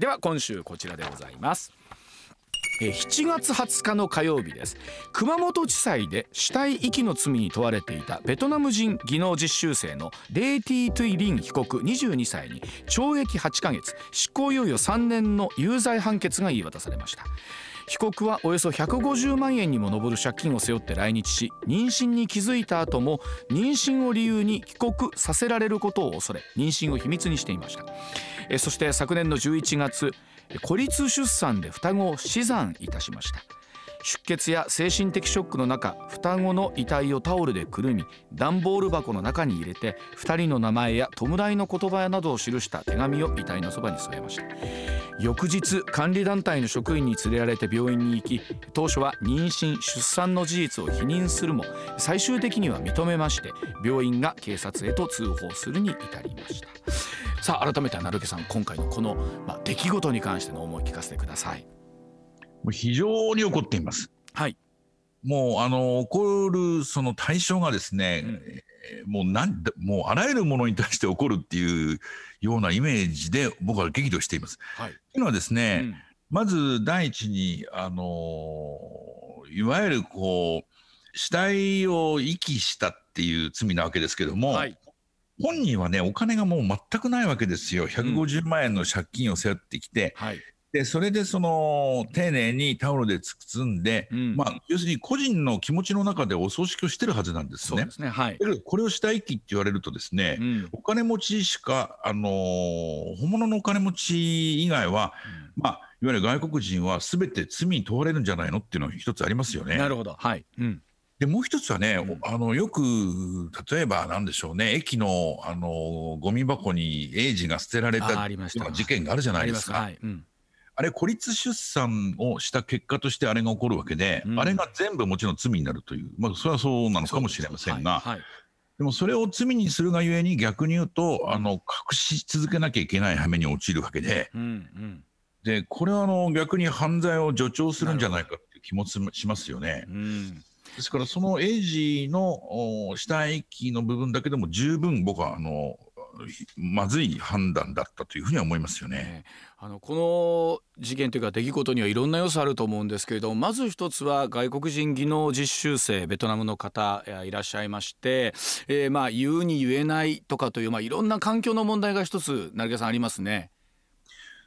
では今週こちらでございます7月20日の火曜日です熊本地裁で死体遺棄の罪に問われていたベトナム人技能実習生のレイティ・トゥイ・リン被告22歳に懲役8ヶ月執行猶予3年の有罪判決が言い渡されました被告はおよそ150万円にも上る借金を背負って来日し妊娠に気づいた後も妊娠を理由に帰国させられることを恐れ妊娠を秘密にしていましたえそして昨年の11月孤立出産で双子を死産いたしました出血や精神的ショックの中双子の遺体をタオルでくるみ段ボール箱の中に入れて2人の名前や弔いの言葉などを記した手紙を遺体のそばに添えました翌日管理団体の職員に連れられて病院に行き当初は妊娠出産の事実を否認するも最終的には認めまして病院が警察へと通報するに至りましたさあ改めて成毛さん今回のこの、まあ、出来事に関しての思い聞かせてください。もう非常に怒っています。はい、もうあの怒るその対象がですね、うん、もうなんもうあらゆるものに対して怒るっていうようなイメージで僕は激怒しています。はい、というのはですね、うん、まず第一にあのいわゆるこう死体を遺棄したっていう罪なわけですけども、はい、本人はねお金がもう全くないわけですよ150万円の借金を背負ってきて、うんはい、でそれでその丁寧にタオルで包んで、うん、まあ、要するに個人の気持ちの中でお葬式をしてるはずなんですね。すねはい、これをしたいって言われるとですね、うん、お金持ちしか、あのー、本物のお金持ち以外は、うん、まあ、いわゆる外国人はすべて罪に問われるんじゃないのっていうのが一つありますよね。なるほど、はいうんでもう一つはね、うん、あのよく例えばなんでしょうね駅のあのゴミ箱にエイジが捨てられた事件があるじゃないですか。ああ,、はいうん、あれ孤立出産をした結果としてあれが起こるわけで、うん、あれが全部もちろん罪になるという、まあ、それはそうなのかもしれませんが。はいはい、でもそれを罪にするがゆえに逆に言うとあの隠し続けなきゃいけない羽目に陥るわけでうん、でこれはあの逆に犯罪を助長するんじゃないかっていう気もしますよね。ですからそのエイジの死体遺棄の部分だけでも十分僕はあのまずい判断だったというふうには思いますよね。あのこの事件というか出来事にはいろんな要素あると思うんですけれどもまず一つは外国人技能実習生ベトナムの方いらっしゃいまして、えー、まあ言うに言えないとかという、まあ、いろんな環境の問題が一つ成毛さんありますね。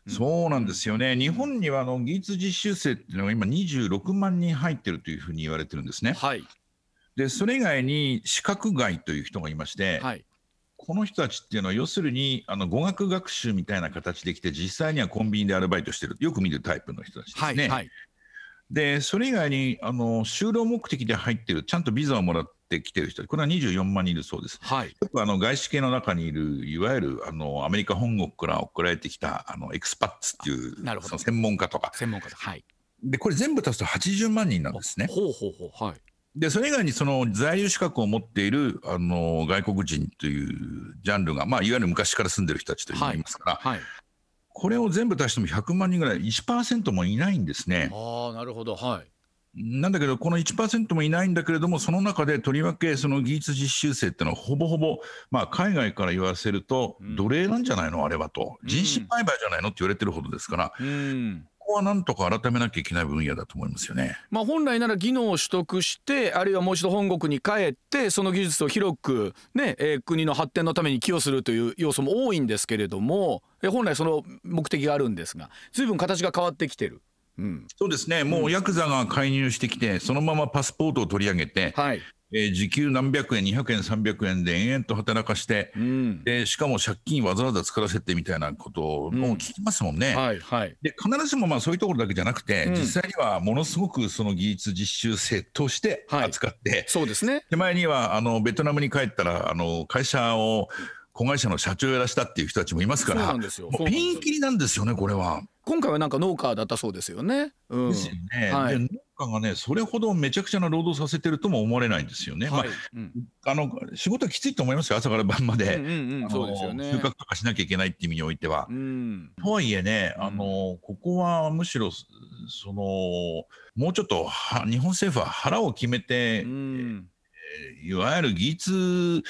そうなんですよね、日本にはあの技術実習生っていうのが今、26万人入ってるというふうに言われてるんですね。はい、でそれ以外に資格外という人がいまして、はい、この人たちっていうのは、要するにあの語学学習みたいな形できて、実際にはコンビニでアルバイトしてる、よく見るタイプの人たちですね。はいはい、でそれ以外にあの就労目的で入ってる、ちゃんとビザをもらってきてる人、これは24万人いるそうです。はい、よくあの外資系の中にいる、いわゆるあのアメリカ本国から送られてきたあのエクスパッツっていうなるほど専門家とか。専門家はいでこれ全部足すと80万人なんですね。ほうほうほうはい、で、それ以外にその在留資格を持っているあの外国人というジャンルが、まあ、いわゆる昔から住んでる人たちといいますから、はい、はい、これを全部足しても100万人ぐらい、1%もいないんですね。あなるほど、はいなんだけど、この1%もいないんだけれども、その中でとりわけその技術実習生ってのは、ほぼほぼ、まあ、海外から言わせると、奴隷なんじゃないの、あれはと、人身売買じゃないのって言われてるほどですから、うん、ここはなんとか改めなきゃいけない分野だと思いますよね。まあ、本来なら技能を取得してあるいはもう一度本国に帰ってその技術を広くね、えー、国の発展のために寄与するという要素も多いんですけれども、えー、本来その目的があるんですがずいぶん形が変わってきてる。うん、そうですねもうヤクザが介入してきて、そのままパスポートを取り上げて、はい、えー、時給何百円、200円、300円で延々と働かして、うん、でしかも借金わざわざ作らせてみたいなことを聞きますもんね。うん、はいはい、で必ずしもまあそういうところだけじゃなくて、うん、実際にはものすごくその技術実習生として扱って、はい、そうですね手前にはあのベトナムに帰ったらあの会社を子会社の社長やらしたっていう人たちもいますから、そうなんですよもうピンキリなんですよね、これは。今回はなんか農家だったそうですよね。うん、ですよね。はい、家がね、それほどめちゃくちゃな労働させてるとも思われないんですよね。はい、あ、の、仕事はきついと思いますよ、朝から晩まで。そうですよね。収穫とかしなきゃいけないっていう意味においては。うん、とはいえね、あの、ここはむしろ、その、もうちょっとは、日本政府は腹を決めて、うんいわゆる技術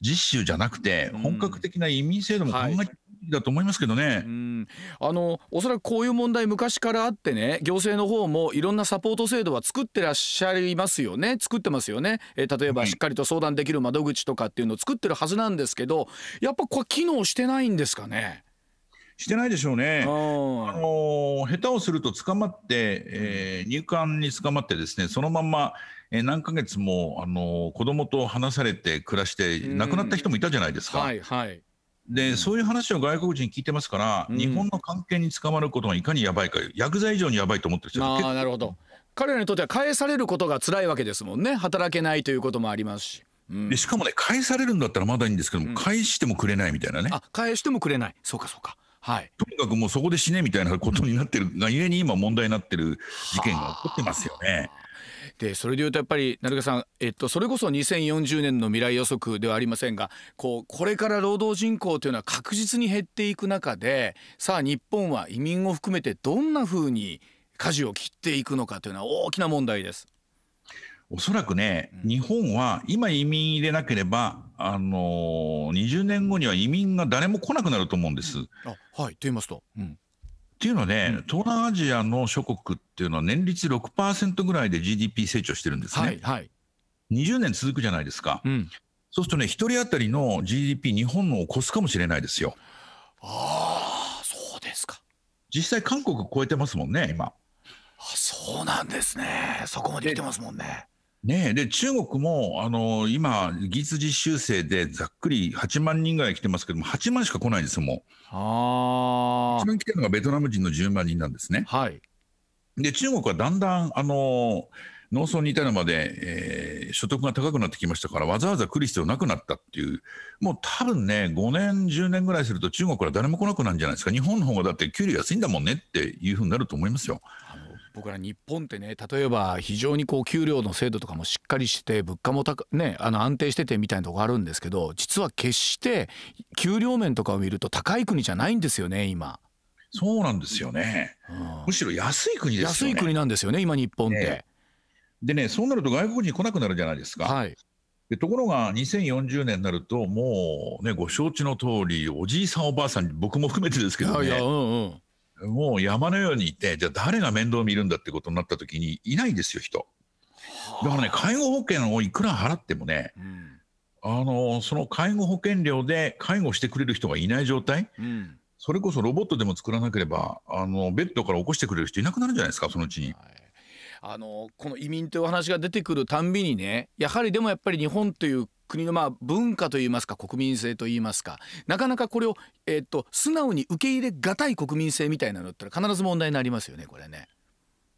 実習じゃなくて、本格的な移民制度も考えてだと思いますけどね。うんあのおそらくこういう問題昔からあってね行政の方もいろんなサポート制度は作ってらっしゃいますよね作ってますよね、えー、例えばしっかりと相談できる窓口とかっていうのを作ってるはずなんですけどやっぱこれ機能してないんですかね。してないでしょうね。あの下手をすると捕まって、えー、入管に捕まってですねそのまんま、え何ヶ月もあの子供と離されて暮らして亡くなった人もいたじゃないですか。はいはいで、そういう話を外国人聞いてますから、うん、日本の関係に捕まることがいかにやばいか薬剤以上にやばいと思ってる人あなるほど彼らにとっては返されることが辛いわけですもんね働けないということもありますし。うん、でしかもね返されるんだったらまだいいんですけども、うん、返してもくれないみたいなね。あ返してもくれないそうかそうか。はい、とにかくもうそこで死ねみたいなことになってるがゆえに今問題になってる事件が起こってますよね。でそれでいうとやっぱり成田さん、えっと、それこそ2040年の未来予測ではありませんがこうこれから労働人口というのは確実に減っていく中でさあ日本は移民を含めてどんなふうに舵を切っていくのかというのは大きな問題です。おそらくね、日本は今移民入れなければ、あのー、20年後には移民が誰も来なくなると思うんです。あはい、と言いますと。うんっていうので、ねうん、東南アジアの諸国っていうのは年率6%ぐらいで GDP 成長してるんですね。はいはい、20年続くじゃないですか。うん、そうするとね、1人当たりの GDP、日本のを超すかもしれないですよ。ああ、そうですか。実際、韓国超えてますもんね、今。あそうなんですね。そこまで来てますもんね。ねえ、で中国もあの今、技術実習生でざっくり8万人ぐらい来てますけども、8万しか来ないんですよ、もう。一番来てるのがベトナム人の10万人なんですね。はい、で、中国はだんだんあの農村に至るまで、えー、所得が高くなってきましたから、わざわざ来る必要なくなったっていう、もう多分ね、5年、10年ぐらいすると、中国から誰も来なくなるんじゃないですか、日本の方がだって給料安いんだもんねっていうふうになると思いますよ。僕ら日本ってね例えば非常にこう給料の制度とかもしっかりして物価も高、ね、あの安定しててみたいなとこあるんですけど実は決して給料面とかを見ると高い国じゃないんですよね今。そうなんですよね、うん、むしろ安い国です、ね、安い国なんですよね今日本って。ねでね、そうなると外国人来なくなるじゃないですか。はい、でところが2040年になるともうねご承知の通りおじいさんおばあさん僕も含めてですけどね、うんうん、もう山のようにいてじゃあ誰が面倒見るんだってことになった時にいないですよ人。だからね介護保険をいくら払ってもね、うん、あのその介護保険料で介護してくれる人がいない状態、うん、それこそロボットでも作らなければあのベッドから起こしてくれる人いなくなるんじゃないですかそのうちに。はいあのこの移民というお話が出てくるたんびにねやはりでもやっぱり日本という国のまあ文化といいますか国民性といいますかなかなかこれを、えー、っと素直に受け入れがたい国民性みたいなのって必ず問題になりますよねこれね。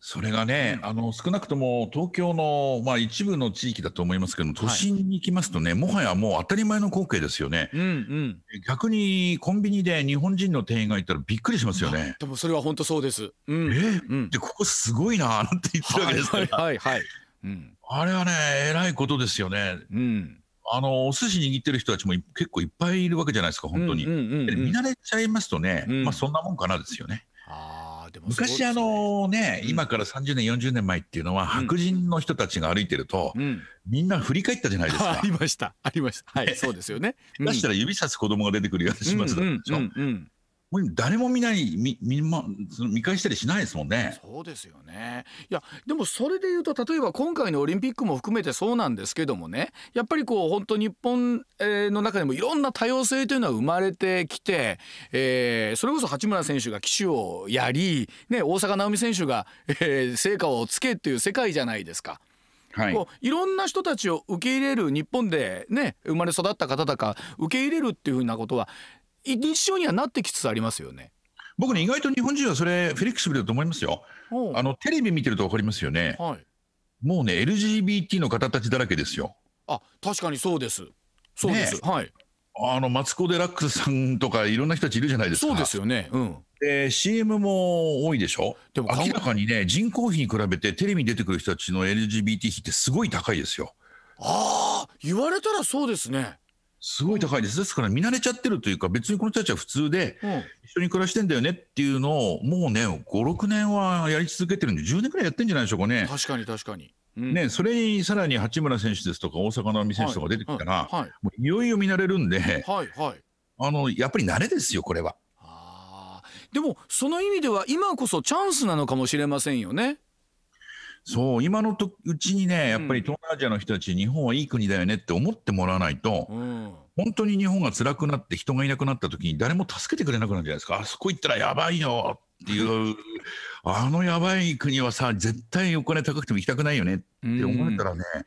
それがね、うん、あの少なくとも東京の、まあ、一部の地域だと思いますけど都心に行きますとね、はい、もはやもう当たり前の光景ですよね、うんうん、逆にコンビニで日本人の店員がいたらびっくりしますよね、でもそれは本当そうです、うん、えっ、うん、でここすごいななんて言ってるわけですから、はいはい、はい、うん、あれはねえらいことですよね、うん、あのお寿司握ってる人たちも結構いっぱいいるわけじゃないですか本当に、うんうんうんうん、見慣れちゃいますとね、うん、まあそんなもんかなですよねああでも、ね、昔あのね、今から30年40年前っていうのは、白人の人たちが歩いてると、うん、みんな振り返ったじゃないですか。ありましたありましたはい、そうですよね。出したら指さす子供が出てくるような始末だったでしょ。もう誰も見ない見見,、ま、見返したりしないですもんね。そうですよねいやでもそれでいうと例えば今回のオリンピックも含めてそうなんですけどもねやっぱりこう本当日本の中でもいろんな多様性というのは生まれてきて、えー、それこそ八村選手が旗手をやり、ね、大坂なおみ選手が、えー、成果をつけっていう世界じゃないですか。はい、こういろんな人たちを受け入れる日本でね生まれ育った方だか受け入れるっていうふうなことは日常にはなってきつつありますよね。僕ね、意外と日本人はそれ、フェリックスブルだと思いますよ。あの、テレビ見てると分かりますよね。はい、もうね、LGBT の方たちだらけですよ。あ、確かにそうです。そうです。ね、はい。あの、マツコ・デラックスさんとか、いろんな人たちいるじゃないですか。そうですよね。うん。で、CM も多いでしょでも明らかにね、人口比に比べてテレビに出てくる人たちの LGBT 比ってすごい高いですよ。ああ、言われたらそうですね。すごい高いです。ですから見慣れちゃってるというか、別にこの人たちは普通で、一緒に暮らしてんだよねっていうのを、もうね、5、6年はやり続けてるんで、10年くらいやってんじゃないでしょうかね。確かに確かに。ね、それにさらに八村選手ですとか大阪の海選手とか出てきたら、いもういよいよ見慣れるんで、はいはい、あのやっぱり慣れですよこれは。でもその意味では今こそチャンスなのかもしれませんよね。そう、今のとうちにね、やっぱり東南アジアの人たち、日本はいい国だよねって思ってもらわないと、うん、本当に日本が辛くなって人がいなくなった時に誰も助けてくれなくなるじゃないですか。あそこ行ったらやばいよっていう、あのやばい国はさ、絶対お金高くても行きたくないよねって思われたらね、うん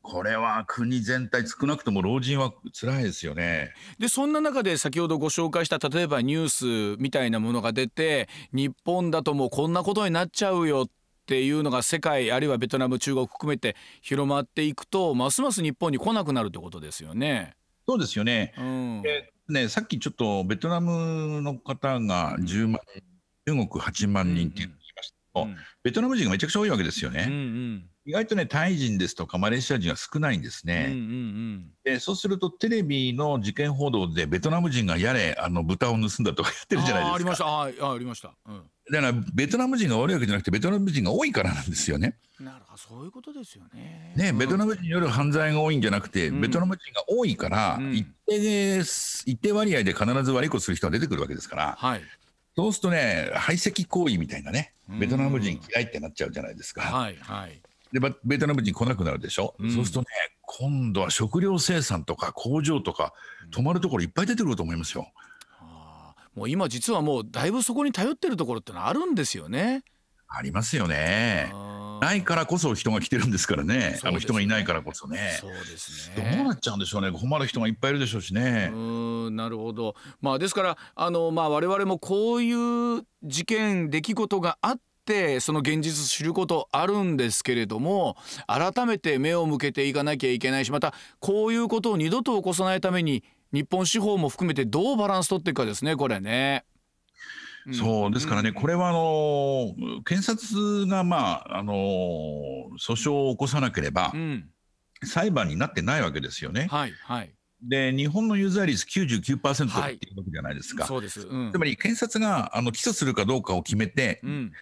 これは国全体少なくとも老人は辛いですよね。でそんな中で先ほどご紹介した例えばニュースみたいなものが出て日本だともうこんなことになっちゃうよっっていうのが世界あるいはベトナム中国含めて広まっていくとますます日本に来なくなるってことですよね。そうですよね,、うん、ねさっきちょっとベトナムの方が10万、中国8万人っていうんですベトナム人がめちゃくちゃ多いわけですよね。うんうん、意外とね、タイ人ですとかマレーシア人は少ないんですね。うんうんうん、でそうすると、テレビの事件報道で、ベトナム人がやれ、あの豚を盗んだとかやってるじゃないですか。ありました、あありました、うん。だからベトナム人が悪いわけじゃなくてベトナム人が多いからなんですよね。なるほどそういうことですよね。ね、うん、ベトナム人による犯罪が多いんじゃなくて、ベトナム人が多いから、一定です一定割合で必ず悪いことする人が出てくるわけですから、はい、そうするとね、排斥行為みたいなね、ベトナム人嫌いってなっちゃうじゃないですか。はいはい、でベトナム人来なくなるでしょ、うん、そうするとね、今度は食料生産とか工場とか、止まるところいっぱい出てくると思いますよ。あもう今実はもうだいぶそこに頼ってるところってのはあるんですよね。ありますよね。ないからこそ人が来てるんですからね。ねあの人がいないからこそね。そうですね。どうなっちゃうんでしょうね。困る人がいっぱいいるでしょうしね。うんなるほど。まあですからあのまあ我々もこういう事件出来事があってその現実知ることあるんですけれども改めて目を向けていかなきゃいけないしまたこういうことを二度と起こさないために日本司法も含めてどうバランス取っていくかですねこれね。そうですからね、うん、これはあの検察が、まあ、あの訴訟を起こさなければ、うん、裁判になってないわけですよね。はいはい、で日本の有罪ー率99%っていうわけじゃないですか、はい、そうです、うん、つまり検察があの起訴するかどうかを決めて、うん、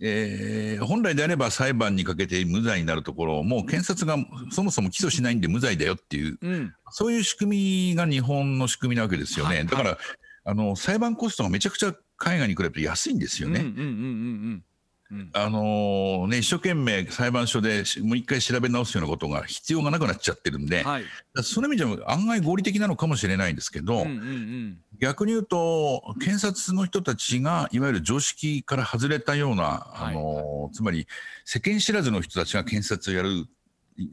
えー、本来であれば裁判にかけて無罪になるところをもう検察がそもそも起訴しないんで無罪だよっていう、うん、そういう仕組みが日本の仕組みなわけですよね、はいだからあの裁判コストがめちゃくちゃ海外に比べて安いんですよね。うんうんうんうんうん、あのー、ね、一生懸命裁判所でもう一回調べ直すようなことが必要がなくなっちゃってるんで、はい、その意味でも案外合理的なのかもしれないんですけど、うんうんうん、逆に言うと検察の人たちがいわゆる常識から外れたような、あのーはい、つまり世間知らずの人たちが検察をやる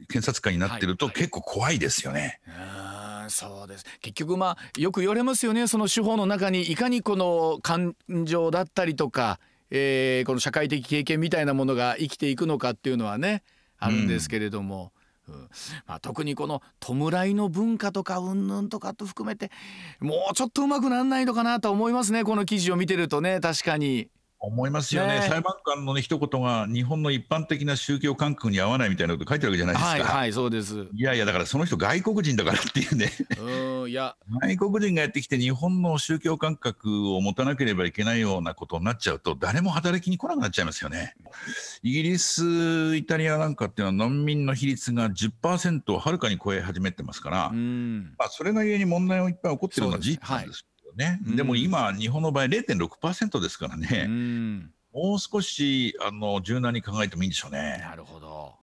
検察官になってると結構怖いですよね。はいそうです結局まあよく言われますよねその手法の中にいかにこの感情だったりとかえー、この社会的経験みたいなものが生きていくのかっていうのはねあるんですけれども、うん、うん、まあ、特にこの弔いの文化とかうんぬんとかと含めてもうちょっとうまくなんないのかなと思いますねこの記事を見てるとね確かに。思いますよね、ね、裁判官の、ね、一言が日本の一般的な宗教感覚に合わないみたいなこと書いてるわけじゃないですか。はい、はい、そうですいやいや、だからその人、外国人だからっていうねうんいや、外国人がやってきて、日本の宗教感覚を持たなければいけないようなことになっちゃうと、誰も働きに来なくなっちゃいますよね。イギリス、イタリアなんかっていうのは、難民の比率が10%をはるかに超え始めてますから、うんまあ、それがゆえに問題をいっぱい起こってるのが事実なんです。ね、でも今、日本の場合、0.6%ですからね、もう少しあの柔軟に考えてもいいんでしょうね。なるほど